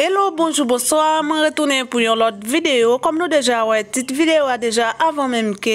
Hello, bonjou, bonsoir, mwen retounen pou yon lot videyo Kom nou deja wè, tit videyo wè deja avon menm ke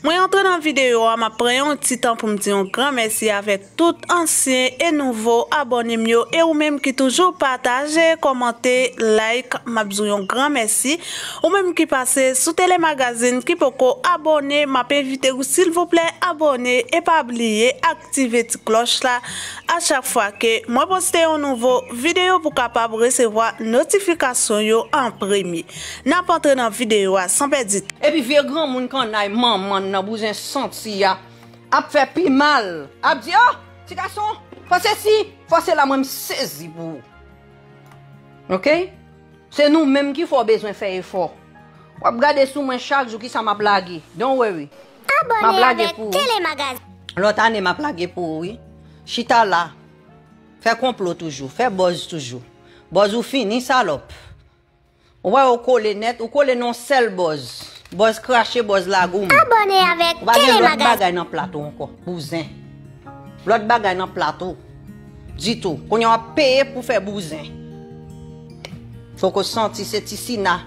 Mwen yon tre nan videyo wè, mwen pre yon titan pou mdi yon gran mersi Avèk tout ansyen e nouvo abonem yo E ou menm ki toujou pataje, komante, like, mwen bezou yon gran mersi Ou menm ki pase sou telemagazin ki poko abonè Mwen apè videyo, sil vople abonè, epabliye, aktive ti kloch la A chak fwa ke mwen poste yon nouvo videyo pou kapab resevoa Notifikasyon yo an premi N ap entre nan videwa Sampè dit Epi vye gran moun kan ay man man N ap ouzen santi ya Ap fè pi mal Ap di yo oh, Tikasyon Fose si Fose la mwen sezi pou Ok Se nou menm ki fò bezwen fè e fò Wap gade sou mwen chak Jou ki sa ma plage Don't worry Ma plage pou Lot ane ma plage pou Chita la Fè complot toujou Fè boj toujou Boz ou fini salop Ou wè ou kole net Ou kole non sel boz Boz krashe, boz lagoum Abone avèk tele magaz Ou wè lòt bagay nan plato anko, bouzen Lòt bagay nan plato Dito, kon yon ap paye pou fè bouzen Fòk ou santi se ti sina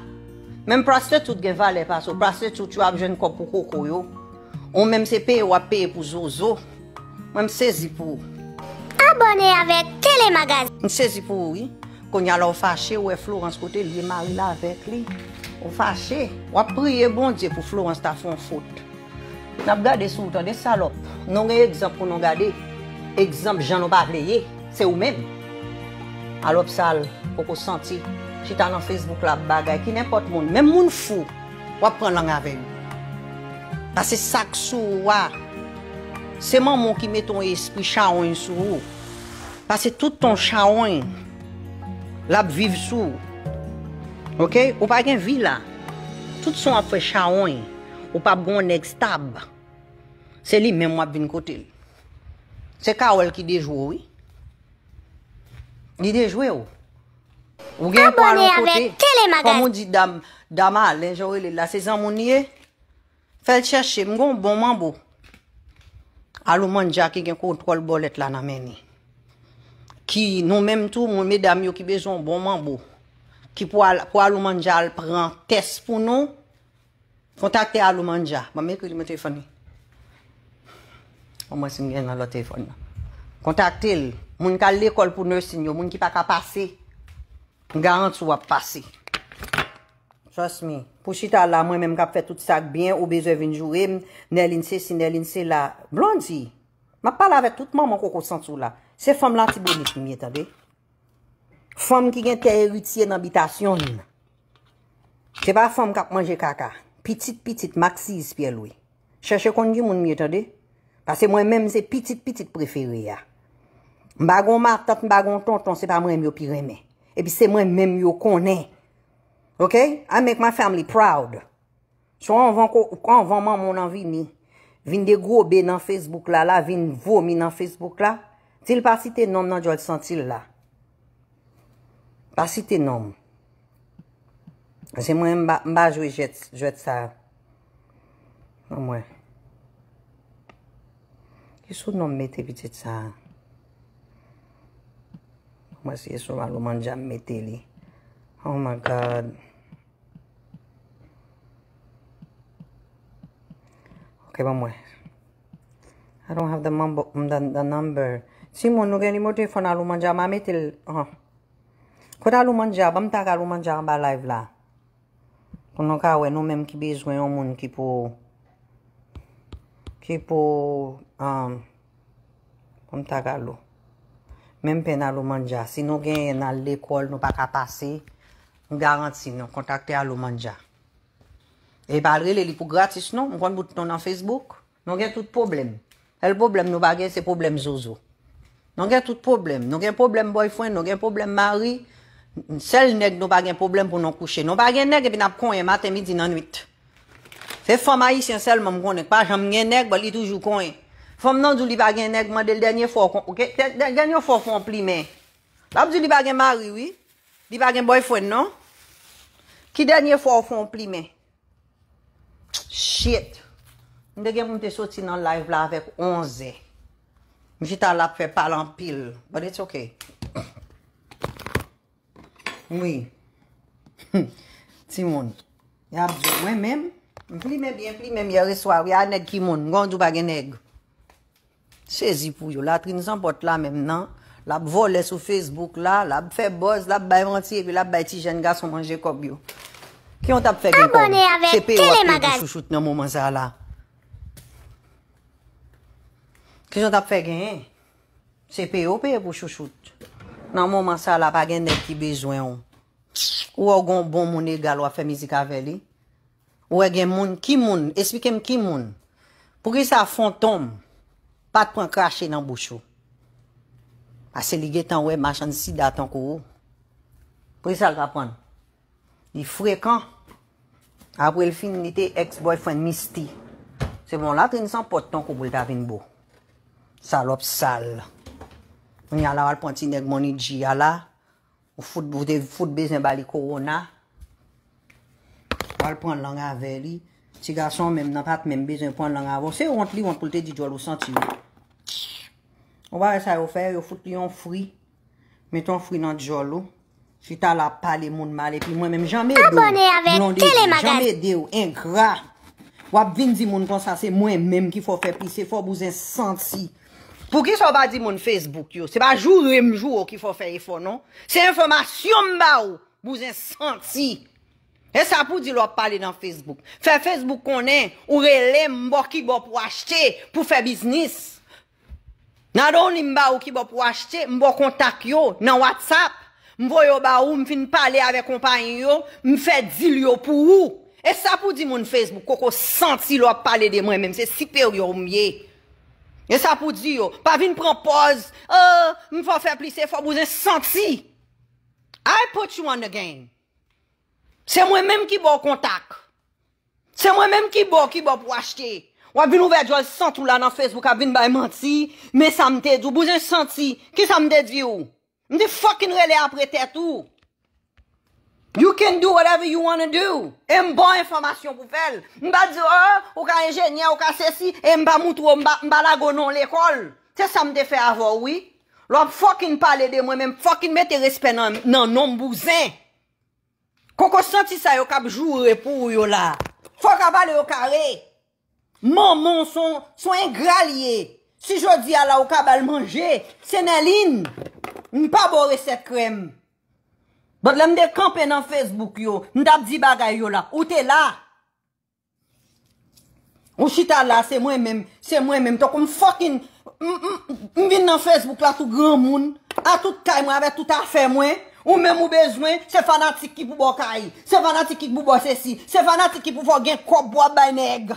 Mèm prastè tout ge valè pa sou Prastè tout yon avjen kòpou kòpou yo Ou mèm se paye wè paye pou zozo Mèm sezi pou Abone avèk tele magaz Mèm sezi pou wè Konya la ou fache ou e Florence kote, liye Marie la avèk li. Ou fache, wap priye bondye pou Florence ta fon fote. Nap gade sou tan de salop. Non gen ekzamp konon gade, ekzamp jan wap avle ye, se ou mèm. Alop sal, poko santi, chita nan Facebook la bagay, ki nèmpot moun. Mèm moun fou, wap pran lan avèm. Pase sak sou wè, seman moun ki mè ton espri chanwen sou wè. Pase tout ton chanwen. La pou viv sou. Ok? Ou pa gen vi la. Tout son ap fwe chawon. Ou pa pou goun ek stab. Se li men mwap vin kote. Se ka ou el ki dejwe ou. Ni dejwe ou. Ou gen pou alon kote. Komon di damal. La se zan mouni e. Fel cheshe. Mgon bon manbo. Alou manja ki gen kontrol bolet la nan meni. Ki nou menm tou moun me dam yo ki bejon bonman bo. Ki pou alou mandja al pran test pou nou. Kontakte alou mandja. Mame kou li mwen telefon ni. Oman si mwen gen nan lò telefon nan. Kontakte l. Moun ka l'ekol pou nersin yo. Moun ki pa ka pase. Garant sou ap pase. Chos mi. Po chita la moun menm kap fe tout sak bien. Ou bezo vinjou em. Nel inse si nel inse la. Blond si. Ma pal ave tout moun moun koko san sou la. Se fom l'antibonik mi etade, fom ki gen teritiye n'abitasyon ni, se pa fom kap manje kaka, pitit-pitit maksiz pi elwe. Cheche kon di moun mi etade, pa se mwen menm se pitit-pitit preferi ya. Mbagon martat, mbagon tonton, se pa mwen menm yo pi reme. E pi se mwen menm yo konen. Ok? A menk man fèm li proud. Sou an van man moun anvi mi, vin de grobe nan Facebook la la, vin vomi nan Facebook la, Til pa si te nom nan jol sentil la. Pa si te nom. Se mwen mba jwet sa. Mwen mwen. Kè sou nom mwen te vitet sa? Mwen si sou mwen jan mwen te li. Oh my God. Ok, mwen bon mwen. I don't have the number. Mwen dan dan number. Si moun nou gen li motifon alou manja mametil. Kout alou manja, bantak alou manja an ba live la. Koun nou kawe nou menm ki bezwen yon moun ki pou... Ki pou... Koun tak alou. Menm pen alou manja. Si nou gen yon al l'ekol nou pa ka pase, nou garansi nou kontakte alou manja. E balre li pou gratis nou, moun kon bout ton an Facebook. Nou gen tout problem. El problem nou bagen se problem zozo. Nou gen tout problem. Nou gen problem boy fwen, nou gen problem mari. Sel neg nou bagen problem pou nou kouche. Nou bagen neg epi nap konye maten midi nan nwit. Fè fwa ma yi sen sel moun konye. Pajan mwen gen neg, boli toujou konye. Fwa mnon djou li bagen neg, mwen del denye fwa konye. Ok, gen yon fwa fon pli men. Lab djou li bagen mari, oui. Li bagen boy fwen, non. Ki denye fwa fon pli men. Shit. Nde gen mwen te soti nan live la vek onze. Mjita la pre pal an pil. But it's ok. Mwi. Timon. Ya abzo mwen menm. Mpli menm, mpli menm, yare swa. Ou ya aneg kimon. Ngondou bag eneg. Se zipou yo. La trin san pot la menm nan. La vole sou Facebook la. La fe boz. La bay manti evi. La bay ti jen ga son manje kob yo. Kyon tap fe gwe bon. Kyon tap fe gwe bon. Kyon tap fe gwe bon. Mison tap fe genye, se pe ou pe e bouchou choute. Nan mouman sa la pa gen neti bejwen ou. Ou ou gon bon mounen galwa femizika veli. Ou e gen moun, ki moun, espikem ki moun. Pou ki sa fontom, pat pou an krashe nan bouchou. A se ligye tan ou e machan si datan kou ou. Pou ki sa lak apan. Ni frekan. Apre l fin nite ex-boyfriend misti. Se bon la tre nisan potan kou pou lita vin bo. Salop sal. O nye ala walponti neg moni dji ala. Ou foute bezan bali korona. Walpont langa veli. Ti gason menm nan pat menm bezan pon langa avon. Se yon tli yon koute di jolo senti. Ou ware sa yon fere. Yo foute yon fri. Meton fri nan di jolo. Si tala pale moun male. Pi mwen menm jame de ou. Abone avet tele magad. Jame de ou. En gra. Wap vin di moun kon sa se mwen menm ki fò fe pise. Fò bou zè senti. Pou ki sou ba di moun Facebook yo? Se ba joul ou mjoul ou ki fò fè e fò, non? Se informasyon mba ou, mbou zè senti. E sa pou di lò pale nan Facebook. Fè Facebook konen, ou rele mbo ki bò pou achete, pou fè biznis. Nan doni mba ou ki bò pou achete, mbo kontak yo nan WhatsApp. Mbo yo ba ou, mfi npale ave kompany yo, mfè dil yo pou ou. E sa pou di moun Facebook, koko senti lò pale de mwen menm, se sipe yo ou myey. E sa pou di yo, pa vin pran pose, oh, euh, mi fwa fe plise, fwa bouzen senti. I put you on the game. Se mwen menm ki bo kontak. Se mwen menm ki bo ki bo pou achete. Ou ap vin ouvej yo, sentou la nan Facebook, ap vin bay menti, men sa mte di yo, bouzen senti, ki sa mte di yo? Mde fokin rele apre tete yo. You can do whatever you wanna do. E m bon informasyon pou fel. M ba di yo, oh, ou ka enjenyen, ou ka sesi, e m ba moutro, m ba lagonon l'ekol. Se sa m de fe avor, oui. Lò m fokin pale de mwen, m fokin mette respen nan m bouzè. Koko senti sa yo kap jure pou yo la. Fok a bale yo kare. Mon, mon son, son en gralye. Si jodi ala yo kabel manje, se nelin, m pa bore se krem. But lem de kampe nan Facebook yo. Ndap di bagay yo la. Ou te la. Ou sita la. Se mwen menm. Se mwen menm. Tok ou m'fokin. M'vin nan Facebook la tout gran moun. A tout kay mwen ave tout afe mwen. Ou mwen mou bezwen. Se fana tik ki pou boka yi. Se fana tik ki pou bose si. Se fana tik ki pou fò gen kobwa bay neg.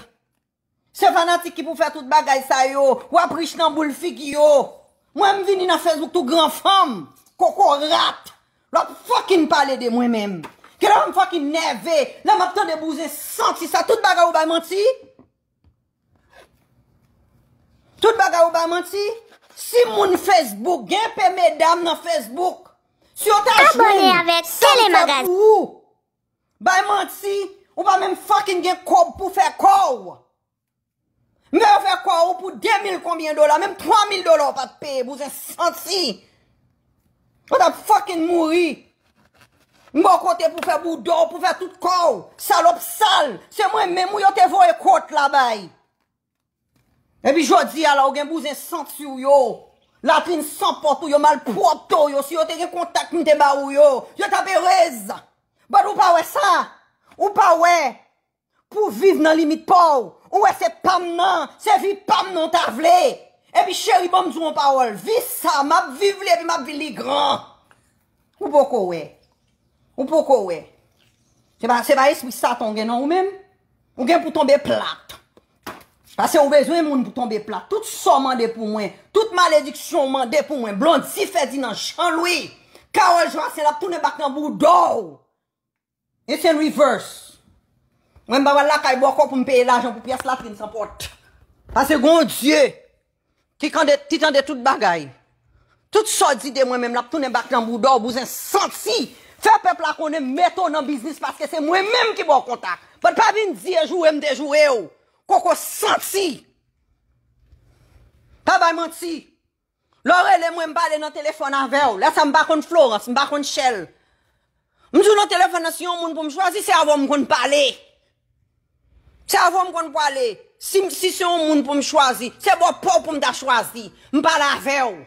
Se fana tik ki pou fè tout bagay sa yo. Ou apri chan bou l'fik yo. Mwen m'vini nan Facebook tout gran fam. Koko rap. La pou fokin pale de mwen menm. Kè la mwen fokin neve. La mwen akten de bou zè santi sa. Tout baga ou bay manti? Tout baga ou bay manti? Si moun Facebook gen pe medam nan Facebook. Si yo ta joun. Sankan pou. Bay manti? Ou ba men fokin gen kou pou fè kou. Men fè kou pou 2.000 konbyen dola. Men 3.000 dola pat pe. Bou zè santi. Mwen ap fokin mouri. Mwen kote pou fè boudou, pou fè tout kou. Salop sal. Se mwen mè mou yo te vò ekot la bay. E bi jodi ala ou gen bou zè sant sou yo. La pin san potou yo mal potou yo. Si yo te gen kontak mwen te barou yo. Yo tapè reza. Bèd ou pa wè sa? Ou pa wè? Pou viv nan limit pou. Ou wè se pam nan. Se viv pam nan ta vle. Ebi chèri bomzou an pa wol. Vi sa. Mab viv li. Ebi mab vil li gran. Ou poko we? Ou poko we? Se ba espis sa ton gen nan ou men? Ou gen pou tombe plat. Ase ou vezou en moun pou tombe plat. Tout sa mande pou mwen. Tout malediksyon mande pou mwen. Blond si fedi nan chan loui. Ka wol jwansè la pou tounen bak nan boudou. Ese en reverse. Mwen ba wala kaj bwa kò pou mpe el ajan pou pias lat gen san pot. Ase gond siye. ki kande titande tout bagay. Tout so di de mwen mèm la pou tounen bak lan bou do, bou zan sansi. Fè pepla konen meto nan biznis paske se mwen mèm ki bo kontak. Pot pa bin zi e jou m de jou e ou. Koko sansi. Pa bay monsi. Lorè lè mwen m bade nan telefon avè ou. Lè sa m bakon Florence, m bakon Shell. M joun nan telefon as yon moun pou m jwazi, se avon m kon pwale. Se avon m kon pwale. Si se ou moun pou m chwazi Se bo pou pou m ta chwazi M pa la vew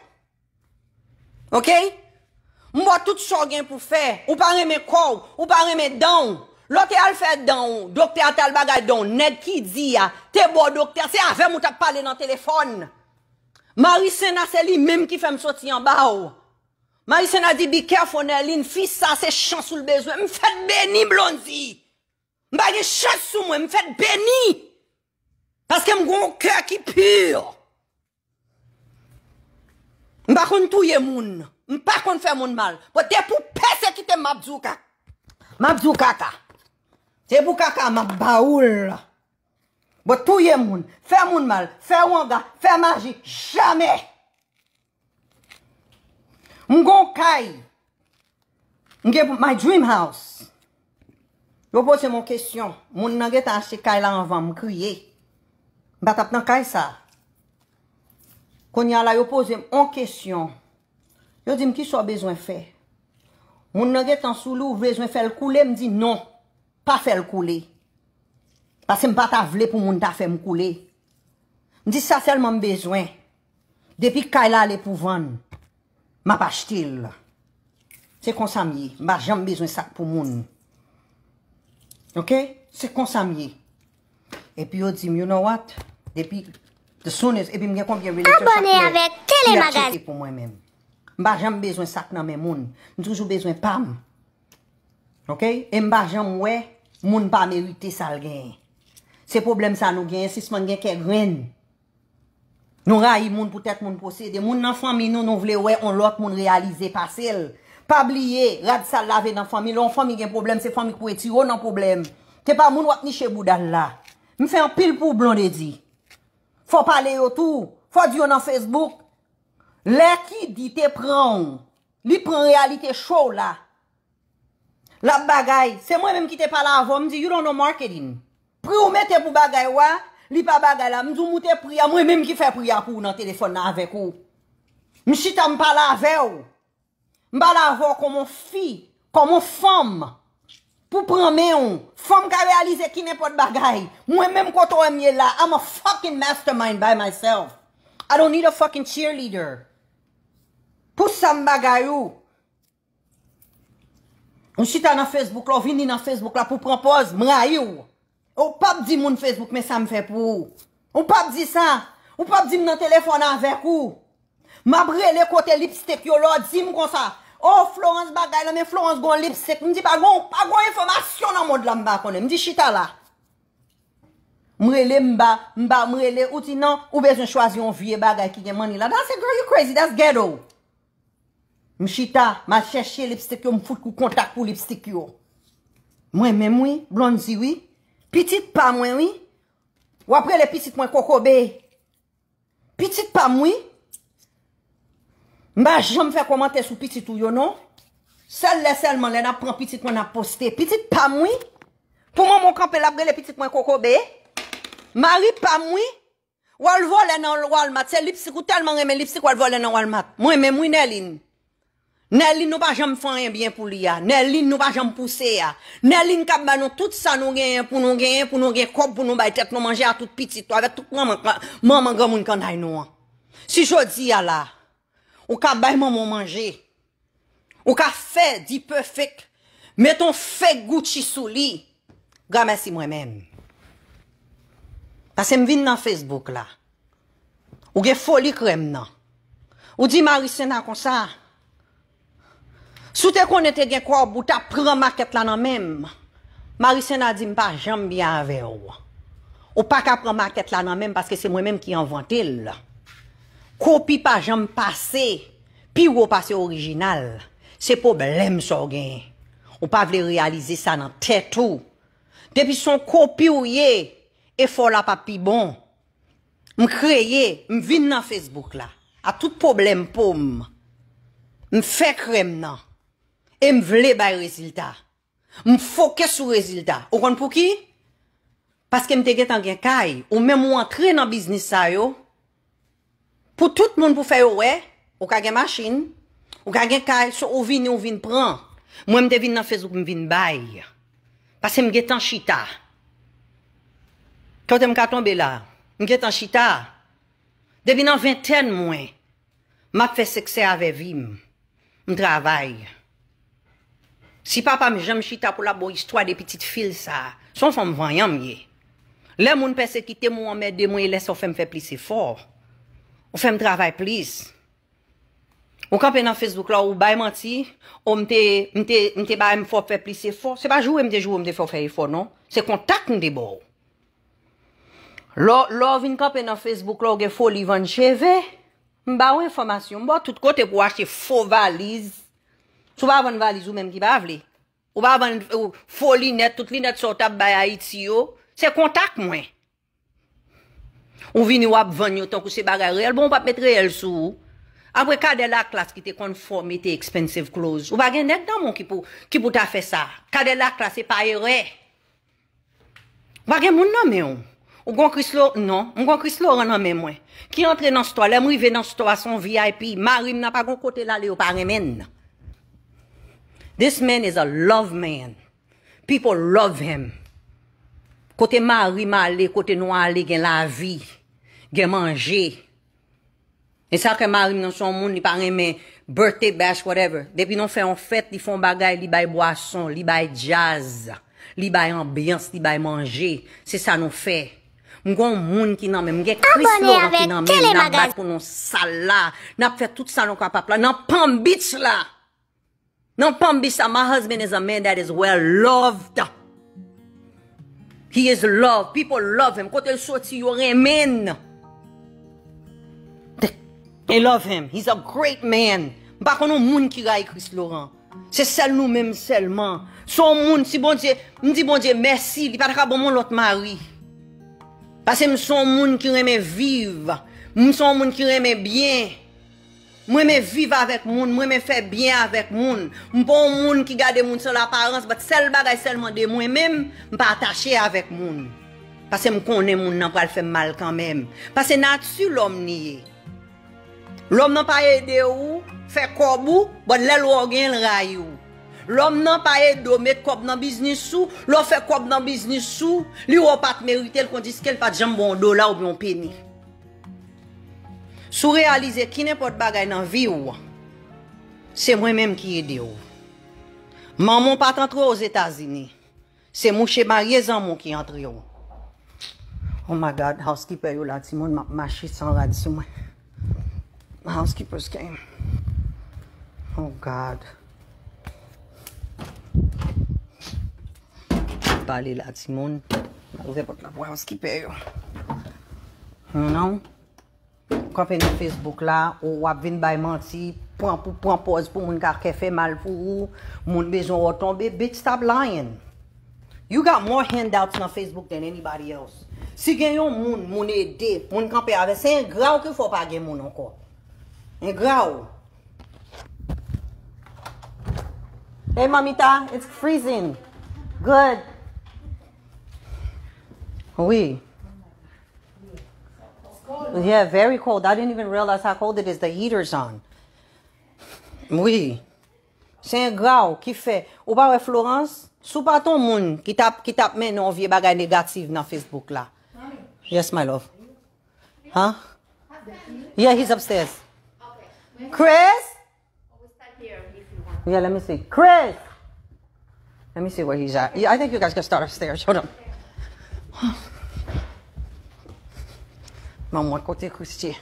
Ok M bo tout chok gen pou fe Ou pa reme kou, ou pa reme don Lo te al fe don, dokte atal bagay don Ned ki di ya, te bo dokte Se a vew m ou ta pale nan telefon Marisena se li mem ki fe m soti yon bau Marisena di bikè fonè Lin fis sa se chan sou l bezwe M fèd beni blonzi M bagè chan sou mwen M fèd beni Paske m goun kè ki pyr. M bakoun touye moun. M bakoun fè moun mal. M depou pesè kite m mabzou kaka. Mabzou kaka. M mabzou kaka m baoul. M bakoun touye moun. Fè moun mal. Fè wanda. Fè maji. Jamè. M goun kè. M gè pou my dream house. M gò pose moun kèsyon. M moun nage tanche kè la anvan m kriye. Bat ap nan kay sa. Konya la yo pose m on kesyon. Yo di m ki so bezwen fe. Moun nage tan sou lou bezwen fe l koule m di non. Pa fe l koule. Pas se m pa ta vle pou moun ta fe m koule. M di sa selman bezwen. Depi kay la le pou van. Ma pa ch til. Se konsam ye. Ba jem bezwen sak pou moun. Ok? Se konsam ye. E pi yo di m you know what? Depi, de sounes, epi mwen gen konbyen reléche chaklè. Abonè avèk, telemagaz. Mwen chekè pou mwen mèm. Mba jèm bezwen sak nan mè moun. Mwen toujou bezwen pam. Ok? E mba jèm mwen, moun pa mè rite sal gen. Se problem sa nou gen, sisman gen kè gren. Nou ra yi moun pou tèt moun posède. Moun nan fami nou nou vle wè, on lòt moun realize pa sel. Pa bliye, rad sal lave nan fami. Lòn fami gen problem, se fami pou etiro nan problem. Te pa moun wap ni chèbou dan la. Mwen fè an pil pou blon de di Fwa pale yo tou, fwa diyo nan Facebook. Le ki di te pran ou, li pran realite chou la. La bagay, se mwen menm ki te pala avon, mwen di, you don't know marketing. Pri ou mwen te pou bagay ou a, li pa bagay la, mwen di mwen te pria, mwen menm ki fe pria pou nan telefon nan avek ou. Mwen si ta mwen pala avon. Mwen pala avon kon mwen fi, kon mwen fom a. Pou prame yon, fòm karealize ki ne pot bagay. Mwen mèm koto wèm ye la, I'm a fucking mastermind by myself. I don't need a fucking cheerleader. Pou sa m bagay yon. Un chita nan Facebook la, vini nan Facebook la, pou prampoz, mwen a yon. Ou pap di moun Facebook, men sa m fè pou. Ou pap di sa, ou pap di m nan telefonan vèk ou. Mabre le kote lipstick yo la, di m kon sa. Oh, Florence bagay la, men Florence gon lipstik, mdi bagon, bagon informasyon nan mod la mba konen, mdi chita la. Mbrele mba, mba mbrele, outi nan, ou bezon chwazi yon vie bagay ki gen mani la. That's it girl, you crazy, that's ghetto. Mchita, ma cheshe lipstik yo, mfout kou kontak pou lipstik yo. Mwen men mwen, blondzi wè, wi, pitit pa mwen wè, wi, wapre le pitit mwen kokobe, pitit pa mwen wè. Mba jom fè komante sou piti tou yonon. Sel le selman le na pran piti kwen aposte. Piti pamwi. Tou moun moun kanpe labre le piti kwen koko be. Mari pamwi. Walvo le nan walmat. Se lipsikou telman eme lipsik walvo le nan walmat. Mwen eme mwen nelin. Nelin nou pa jom fanyen byen pou li ya. Nelin nou pa jom puse ya. Nelin kap banon tout sa nou genyen pou nou genyen pou nou genyen kop pou nou baytep nou manje a tout piti tou. Avè tout moun moun kanday nou an. Si jodi ya la. Ou ka bayman mou manje. Ou ka fe di pe fek. Meton fek gout chisou li. Gamasi mwen men. Pase m vin nan Facebook la. Ou gen foli krem nan. Ou di Marissena konsa. Soute konete gen kwa ou bouta pran maket lan nan men. Marissena di m pa jom biya ave ou. Ou pa ka pran maket lan nan men. Paske se mwen men ki yon vantil la. Kopi pa janm pase, pi ou wopase orijinal, se poblem so gen. Ou pa vle realize sa nan tetou. Depi son kopi ou ye, e fola pa pi bon. M kreye, m vin nan Facebook la. A tout problem pou m. M fe krem nan. E m vle bay rezultat. M fokese sou rezultat. Ou kon pou ki? Paske m teget an gen kay, ou men m wakre nan biznis sa yo. pou tout moun pou fè ouè, ou kage machin, ou kage kaj, sou ou vin ou vin pran, mwen m devin nan fezouk m vin bay, pase m getan chita. Kote m katon be la, m getan chita, devin nan vinten mwen, m ap fè seksè ave vim, m travay. Si papa m jem chita pou la bo istwa de pitit fil sa, son fè m vanyan m ye. Le moun pese ki te m wame de mwen, lè so fè m fè plis e fòr, Ou fèm travay plis. Ou kapè nan Facebook la ou bay manti, ou mte bay m fò pfè plis se fò, se ba jò wè e m de jò wè m de fò fè y e fò, non? Se kontak m de bo. Lo, lo vin kapè nan Facebook la ou ge fò li van cheve, m ba ou informasyon, m ba tout kote pou achè fò valiz, sou ba avan valiz ou menm di bav li. Ou ba avan fò li net, tout li net sotap bay a iti yo, se kontak mwen. Ou vini wap vanyo ton kou se bagay rey El bon wap met rey el sou Ampre kade la klas ki te konformi Te expensive clothes Ou bagay nek dan moun ki pou ta fe sa Kade la klas e pa eray Bagay moun nanme yon Ou gwa krislo non, nan Ki entre nan sto Le mou i ve nan sto a son VIP Marim nan pa gwa kote la le ou pare men This man is a love man People love him Kote mari ma ale, kote nou ale gen la vi, gen manje. En sa ke mari nan son moun, di pa reme birthday bash, whatever. Depi nou fe yon fet, di fon bagay, li bay boason, li bay jazz, li bay ambyans, li bay manje. Se sa nou fe. Mwen kon moun ki nan men, mwen gen Chris Florent ki nan men, nan bat pou nou sal la, nan fe tout sal nou kapap la, nan pan bit la. Nan pan bit la, my husband is a man that is well loved. He is love. People love him. Kote l soti yo remen. They love him. He is a great man. Mpa kono moun ki ray Chris Laurent. Se salou men selman. Son moun si bon diye. Mdi bon diye mersi. Li patra bon mon lot mari. Pase mson moun ki reme viv. Mson moun ki reme bien. Mwen men vive avèk moun, mwen men fè byen avèk moun, mwen pon moun ki gade moun sou l'aparans, bat sel bagay sel mande mwen men, mwen pa atache avèk moun. Pase mwen kone moun nan pral fèm mal kanmen. Pase nan tsu l'om niye. L'om nan pa ede ou, fè kob ou, bat lèl wò gen l'ray ou. L'om nan pa ede ou, met kob nan biznis ou, lò fè kob nan biznis ou, li wò pat merite l kon diske l pat jambon do la ou bion peni. Sou realize ki nè pot bagay nan vi ou, se mwen mèm ki yè di ou. Mèm mèm pat antre ou zétazini, se mwen chè maryè zan mèm ki antre ou. Oh my God, housekeeper yo la ti moun, mèm mèm mèm chit san radisou mèm. Housekeeper's game. Oh God. Palè la ti moun, mèm mèm pot la mwen housekeeper yo. Mèm mèm mèm. Kampen yon Facebook la, ou wap vin bay manti, pran pou pran poz pou moun karke fe mal pou ou, moun bejoun wotonbe, bit stab layen. You got more handouts nan Facebook than anybody else. Si gen yon moun, moun e dey, moun kampen ave, se yon graw ki fò pa gen moun anko. Yon graw. Hey mamita, it's freezing. Good. Ouye. cold. Yeah, very cold. I didn't even realize how cold it is. The heater's on. Oui. C'est yon graw ki ou pa Florence, sou pa ton monde. Qui tap, Qui tap men nou vie bagay negatif nan Facebook la. Yes, my love. Huh? Yeah, he's upstairs. Okay. Chris? Yeah, let me see. Chris! Let me see where he's at. Yeah, I think you guys can start upstairs. Hold on. Maman, côté Christian.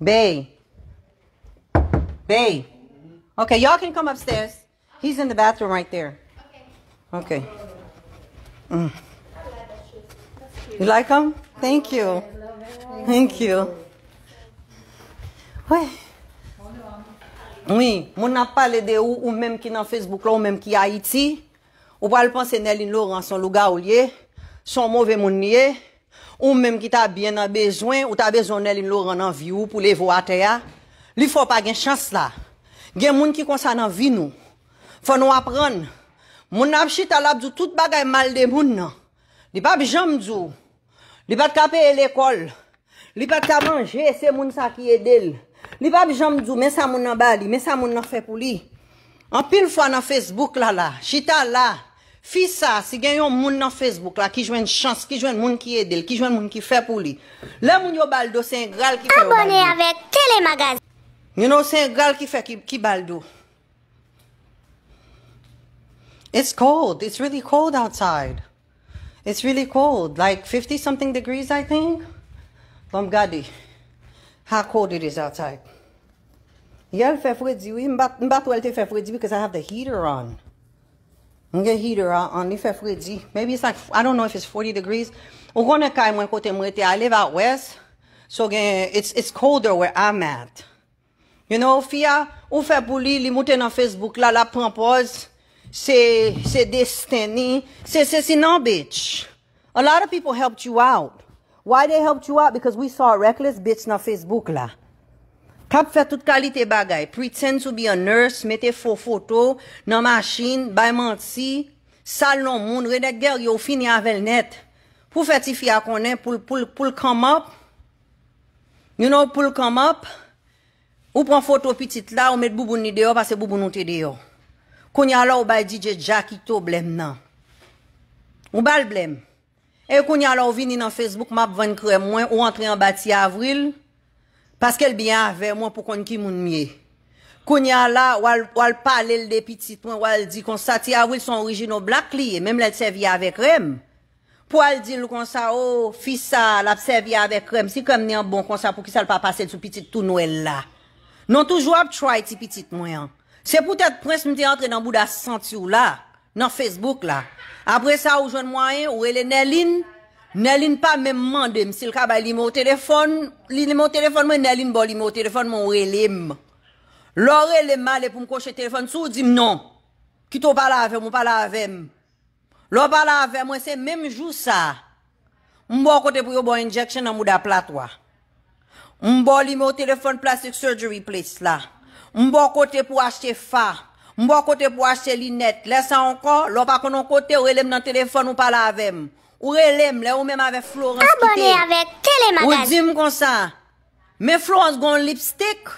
Bay. Babe. Okay, y'all can come upstairs. He's in the bathroom right there. Okay. Mm. You like him? Thank you. Thank you. Oui. Oui, moun n'a pas de ou ou même qui nan Facebook la ou menm ki Haiti. Ou le penser Nelin Laurent son lugar ou liye, son mauvais monnier. ou menm ki ta bien nan bezwen, ou ta bezonel in lor nan vi ou pou le vo ate ya, li fwa pa gen chans la, gen moun ki konsa nan vi nou, fwa nou apren, moun nan ap chita la, tout bagay mal de moun nan, li pa bi jam zou, li pat kape el ekol, li pat ka manje, se moun sa ki edel, li pa bi jam zou, men sa moun nan badi, men sa moun nan fe pou li, an pil fwa nan Facebook la la, chita la, Fisa, si gen yon moun nan Facebook la Ki jwen chans, ki jwen moun ki edel Ki jwen moun ki fe pou li Le moun yo baldo, se yon gral ki fe yo baldo You know, se yon gral ki fe ki baldo It's cold, it's really cold outside It's really cold Like 50 something degrees I think Vom gadi How cold it is outside Yel fe fweziwi Mbat wel te fe fweziwi Because I have the heater on get heater a, an li fe Maybe it's like, I don't know if it's 40 degrees. Ou konen kay mwen kote mwen te, I live out west. So again, it's, it's colder where I'm at. You know, fia, ou fe pou li, li mouten Facebook la, la propose. C'est Se, se destiny. Se, se sinan, bitch. A lot of people helped you out. Why they helped you out? Because we saw reckless bitch na Facebook la. Kap fè tout kalite bagay. Pretend to be a nurse, mette fò foto nan masjin, bayman si, sal nan moun, re dek gèr yo fin yavel net. Pou fè ti fia konen pou l'come up? You know pou l'come up? Ou pran foto pitit la, ou mette boubouni deyo, pase boubouni te deyo. Kouni alò ou bay DJ Jacky to blèm nan. Ou bal blèm. E kouni alò ou vini nan Facebook map van kre mwen, ou antre an bati avril, Paske l byan vey mwen pou konn ki moun miye. Koun ya la, wal pale l de pitit mwen, wal di konsa ti avil son orijino blak li, menm l el seviya avek rem. Pou al di l konsa, oh, fisa, l ap seviya avek rem, si konn ni an bon konsa pou ki sal pa pase l sou pitit tou nou el la. Non toujwa ap chwa eti pitit mwen. Se pou tèt prens mte antre nan bouda senti ou la, nan Facebook la. Apre sa ou joun mwen, ou el enel in, Nè lin pa mèm mandèm, sil kaba li mèm ou tèlefon, li mèm ou tèlefon mèm, nè lin bo li mèm ou tèlefon mèm ou re lèm. Lo re lèm mèm lè pou mèm kòche tèlefon sou, di mèm non. Kito pa lave mèm ou pa lave mèm. Lo pa lave mèm, mèm se mèm jou sa. Mèm bo kote pou yo bo injeksyen nan mouda platwa. Mèm bo li mèm ou tèlefon plastik surgery place la. Mèm bo kote pou achte fa. Mèm bo kote pou achte linèt. Lè sa ankon, lo pa konon kote ou re lèm nan tèlefon ou Ou relem, le ou menm ave Florence pite. Abone ave telemagazin. Ou jim konsa. Men Florence goun lipstick.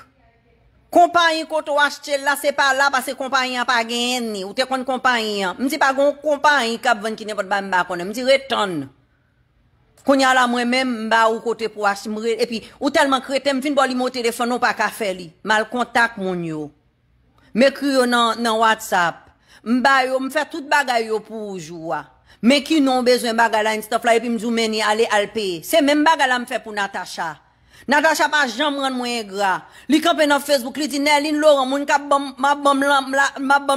Kompanyen konto wache chel la se pa la, pase kompanyen pa gen ni. Ou te kon kompanyen. Mse pa goun kompanyen kap ven kine pot ba mba kone. Mse re ton. Konya la mwen menm mba ou kote pou wache. E pi ou telman krete, m fin boli mou telefon nou pa kafe li. Mal kontak moun yo. Mekri yo nan WhatsApp. Mba yo, mfe tout bagay yo pou jou wa. Men ki nou bezwen bagay la in stof la e pi mzou meni ale alpe. Se men bagay la m fe pou Natacha. Natacha pa jom rend mwenye gra. Li kampen nan Facebook li di ne, li loran mwen ka map bom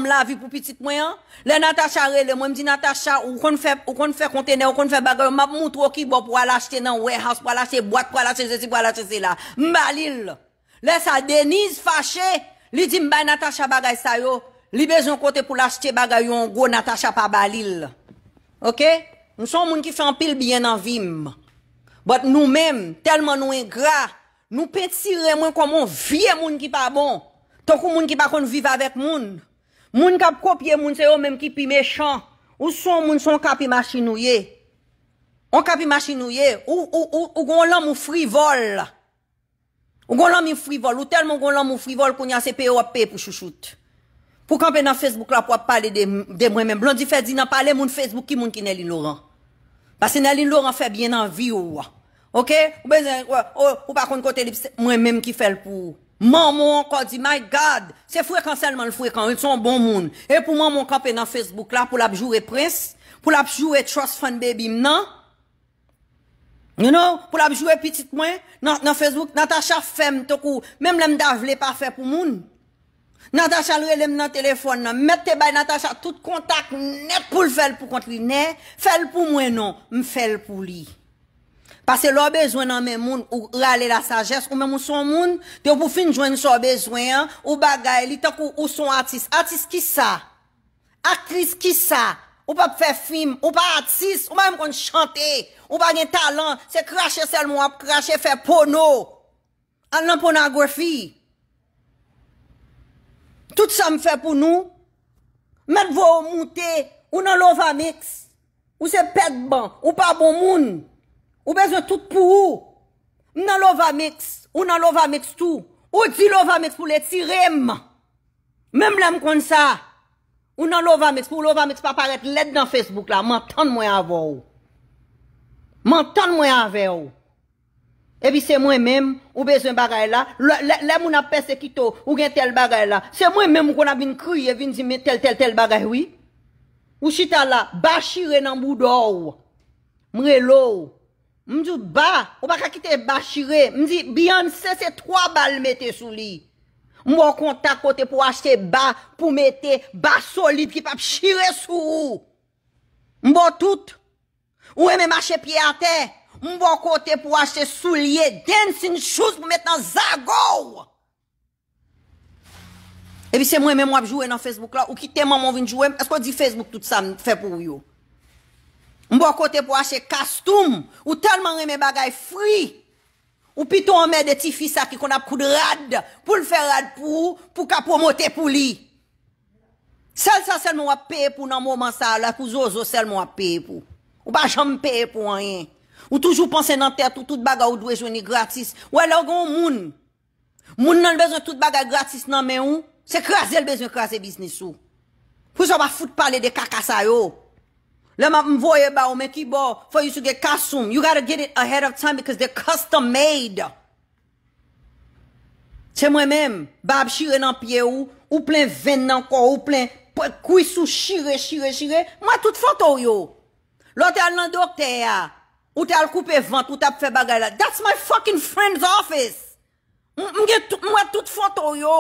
la vi pou pitit mwenye. Le Natacha rele, mwen mdi Natacha ou kon fè kontene, ou kon fè bagay. Map moutro ki bo pou ala chete nan warehouse, pou ala chete boite, pou ala chete, pou ala chete la. Mba lil. Le sa Deniz fache, li di mbay Natacha bagay sayo. Li bezwen konten pou lachete bagay yon go Natacha pa balil. Ok, moun son moun ki fan pil biyen nan vim, bot nou menm telman nou en gra, nou pet sire moun kon moun vie moun ki pa bon, tokou moun ki pa kon vive avet moun. Moun kap kopye moun se yo menm ki pi mechan, ou son moun son kapi machinouye, ou kapi machinouye, ou goun lan mou frivol, ou goun lan mou frivol, ou telman goun lan mou frivol kon yase pe op pe pou chouchoute. Pou kanpe nan Facebook la pou ap pale de mwen men. Blondi fè di nan pale moun Facebook ki moun ki Nelly Laurent. Basi Nelly Laurent fè bien nan vi ou wa. Ok? Ou pa kon kote li mwen men ki fèl pou. Man moun kò di my god. Se fwe kan selman fwe kan. Yon son bon moun. E pou man moun kanpe nan Facebook la pou lap joure Prince. Pou lap joure Trust Fun Baby mnen. You know? Pou lap joure Petite Mwen nan Facebook. Nan ta chafem toku. Mèm lèm dav lè pa fè pou moun. Natasha lèm nan telefon nan, met te bay Natasha tout kontak net pou l'fèl pou kont li net, fèl pou mwen nan, m fèl pou li. Pase lò bezwen nan men moun ou rale la sajes, ou men moun son moun, te ou pou finjwen son bezwen, ou bagay li tak ou son atis. Atis ki sa, atris ki sa, ou pa pfe film, ou pa atis, ou pa m kon chante, ou pa gen talan, se krashe sel moun, krashe fè pono, an nan ponagrafi. Tout sa m fè pou nou, mèd vò ou moutè, ou nan Lovamix, ou se pek ban, ou pa bon moun, ou bezè tout pou ou, nan Lovamix, ou nan Lovamix tou, ou di Lovamix pou lè ti rem, mèm lèm kon sa, ou nan Lovamix pou Lovamix pa paret led nan Facebook la, man tan mwen avè ou, man tan mwen avè ou. Evi se mwen menm, ou bezon bagay la, lè moun ap pes se kito, ou gen tel bagay la. Se mwen menm kon avin kri, evin zi men tel tel tel bagay wii. Ou chita la, ba shire nan mou do ou. Mre lou. Mdjou ba, ou baka kite ba shire. Mdjou, biyan se se 3 bal mette sou li. Mwen konta kote pou ashe ba, pou mette, ba solit ki pap shire sou ou. Mwen bon tout. Ou eme mache piate. Mbo kote pou ashe soulye, den sin chouse pou met nan zagou. Ebi se mwen mwen mwen apjouwe nan Facebook la, ou ki teman mwen vinjouwe, esko di Facebook tout sa fè pou yo? Mbo kote pou ashe kastoum, ou telman mwen bagay fri, ou pitou mwen mwen de ti fisa ki kon apkou de rad, pou l fè rad pou, pou ka promote pou li. Sel sa sel mwen appe pou nan mwen mansa la, pou zozo sel mwen appe pou. Ou pa jom appe pou anye. Ou toujou panse nan tèt ou tout baga ou dwe jweni gratis. Ou e logon moun. Moun nan l bezon tout baga gratis nan men ou. Se krasè l bezon krasè bisnis ou. Pou sa wap foute pale de kakasa yo. Le map m voye ba ou men ki bo. Foye sou ge kasoum. You gotta get it ahead of time because they're custom made. Tè mwen men. Bab chire nan pie ou. Ou plen ven nan kor. Ou plen kouy sou chire chire chire. Mwen tout fote ou yo. Lote al nan dokte ya. Ou te al koupe vant, ou te ap fè bagay la. That's my fucking friend's office. Mwen tout foto yo.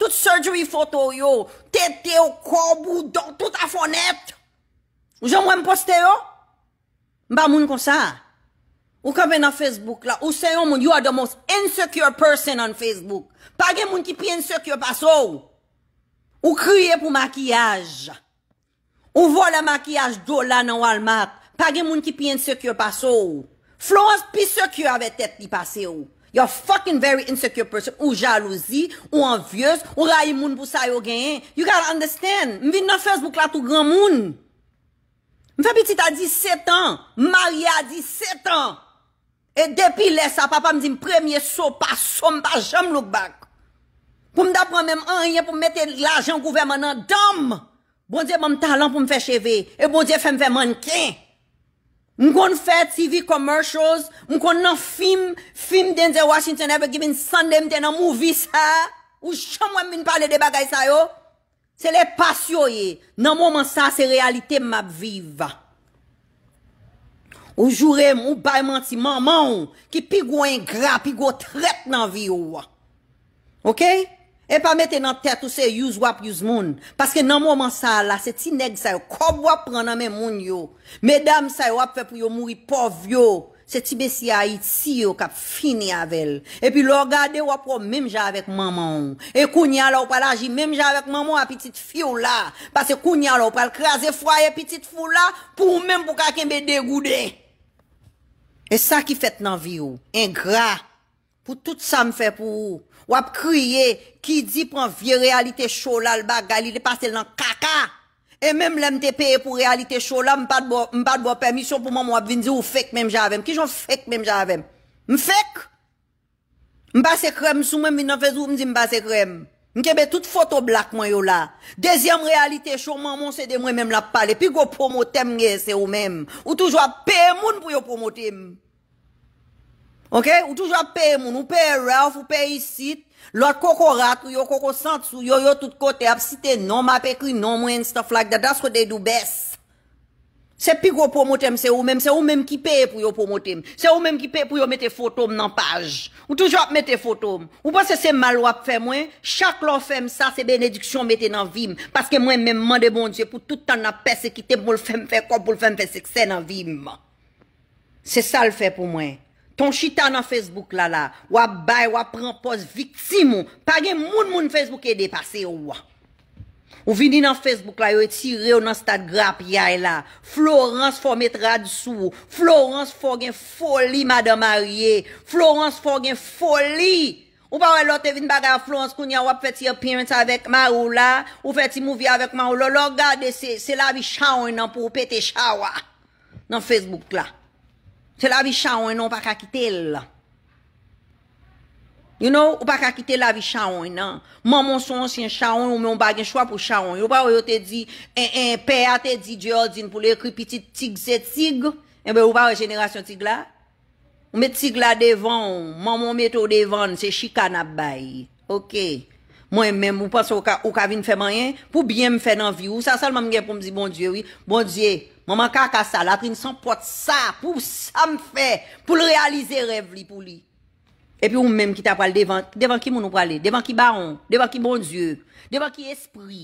Tout surgery foto yo. Tete yo, kobo yo, tout a fonet. Ou jan mwen poste yo? Mba moun konsa. Ou kabe nan Facebook la. Ou se yo moun, you are the most insecure person on Facebook. Page moun ki pi insecure pa sou. Ou kriye pou makyaj. Ou vo la makyaj do la nan walmak. Page moun ki pi ensekyo paso ou. Florence pi sekyo ave tet li pase ou. You're fucking very insecure person. Ou jalouzi, ou anvieuse, ou rayi moun pou sayo genyen. You gotta understand. Mvi 9-1 bou klatou gran moun. Mve pitit a di 7 an. Maria a di 7 an. E depi lesa, papa mdi mpremye so, pa som, pa jom luk bak. Pou mda pran mwen an, yon pou mwete l'ajen gouverman nan dam. Bon diye mwen talan pou mwe fe cheve. E bon diye fè mwen mwen kèn. M kon fè TV commercials, m kon nan film, film den ze Washington Ever Given, Sunday m den nan movie sa, ou chan mwen min pale de bagay sa yo. Se le pas yo ye, nan mouman sa se realite map vive. Ou jurem, ou bayman si maman, ki pi gwen gra, pi gwen trep nan vi yo. Ok? Ok? E pa mette nan tet ou se youz wap youz moun. Paske nan mouman sa la, se ti neg sa yo kob wap pran nan men moun yo. Medam sa yo wap fe pou yo mouri pov yo. Se ti besi a iti yo kap fini avel. E pi lor gade wap wap wap mèm ja avèk maman ou. E kounya la ou pala aji mèm ja avèk maman ou a pitit fiyou la. Paske kounya la ou pala krasè fwa e pitit fiyou la. Pou mèm pou kakèmbe degoude. E sa ki fèt nan vi yo. E gra pou tout sa m fè pou ou. Wap kriye ki di pran vie realite chou la lba gali le pasel nan kaka. E mèm lèm te peye pou realite chou la mpa dbo, mpa dbo permisyon pou mèm wap vinze ou fek mèm javem. Ki joun fek mèm javem? Mfek! Mba sekrem sou mèm vin nan vezou mzi mba sekrem. Mkebe tout fotoblak mwen yo la. Dezyem realite chou mwen monsede mwen mèm lapa pale. Pi go promote mwen se ou mèm. Ou tou jwa peye moun pou yo promote mwen. M'm. Ou toujwa peye moun, ou peye raf, ou peye isit, lor kokorat, ou yo kokosant sou, yo yo tout kote ap, siten non, mapekri non, mwen staflak, dadas kotey dou bes. Se pi go pou motem, se ou men, se ou men ki peye pou yo pou motem. Se ou men ki peye pou yo mette fotom nan page. Ou toujwa mette fotom. Ou pas se se mal wap fe mwen, chak lor fem sa se benediksyon mette nan vim. Paske mwen men mande bondje pou toutan ap pes se ki tem pou l'fem fe, kon pou l'fem fe, se kse nan vim. Se sal fe pou mwen. ton chita nan Facebook la la, wap bay, wap rampos, viktime, pagen moun moun Facebook e depase yo wap. Ou vini nan Facebook la, yo etire yo nan stat grap yae la, Florence fò met rad sou, Florence fò gen foli madame a rie, Florence fò gen foli, ou pa wè lò te vin baga Florence koun ya wap fè ti appearance avèk ma ou la, ou fè ti movie avèk ma ou la, ou lò lò gade se la vi chan wè nan pou wè te chan wè nan Facebook la. Se la vi chanwen nan, ou non, pa kakite la. You know, ou pa kakite la vi chanwen non. nan. Moun moun son si yon chanwen, ou moun bagen chwa pou chanwen. Ou pa ou yo te di, en eh, en, eh, pe a te di di ordin pou le kripitit tig se tig. Eh en be ou pa ou generasyon tig la. Ou met tig la devan, moun moun met ou devan, se chikanabay. Ok. Moun moun moun, ou pa se ou kavin fè manyen, pou bien mwen fè nan vi ou. Ou sa salman mwen gen pou mwen zi, bon die, oui, bon die, oui. Maman kaka sa, la trin san pot sa, pou sa m fe, pou l realize rev li pou li. E pi ou mèm ki ta pral devan, devan ki moun ou pral li, devan ki baron, devan ki bonzyu, devan ki espri.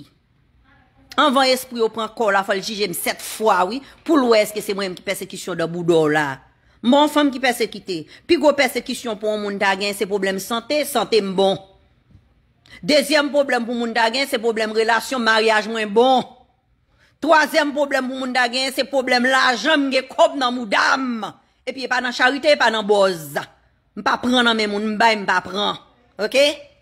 Anvan espri ou pran kol la, fal jige m set fwa, oui, pou l wèz ki se mèm ki persekisyon da boudor la. Mwen fèm ki persekite, pi go persekisyon pou moun tagyen se problem sante, sante m bon. Dezyem problem pou moun tagyen se problem relasyon, maryaj mwen bon. Troazem problem pou moun da gen, se problem la, jem ge kop nan mou dam. Epi e pa nan charite, e pa nan boz. M pa pran nan men moun, m bay m pa pran. Ok?